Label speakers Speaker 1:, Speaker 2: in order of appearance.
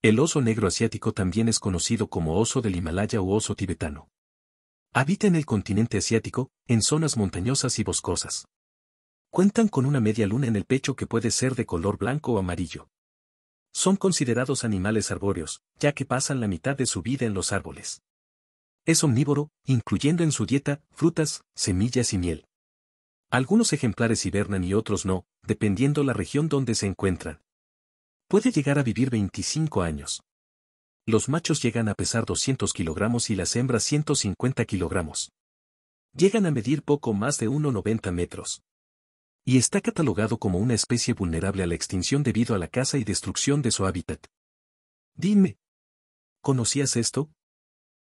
Speaker 1: El oso negro asiático también es conocido como oso del Himalaya o oso tibetano. Habita en el continente asiático, en zonas montañosas y boscosas. Cuentan con una media luna en el pecho que puede ser de color blanco o amarillo. Son considerados animales arbóreos, ya que pasan la mitad de su vida en los árboles. Es omnívoro, incluyendo en su dieta frutas, semillas y miel. Algunos ejemplares hibernan y otros no, dependiendo la región donde se encuentran. Puede llegar a vivir 25 años. Los machos llegan a pesar 200 kilogramos y las hembras 150 kilogramos. Llegan a medir poco más de 1,90 metros. Y está catalogado como una especie vulnerable a la extinción debido a la caza y destrucción de su hábitat.
Speaker 2: Dime, ¿conocías esto?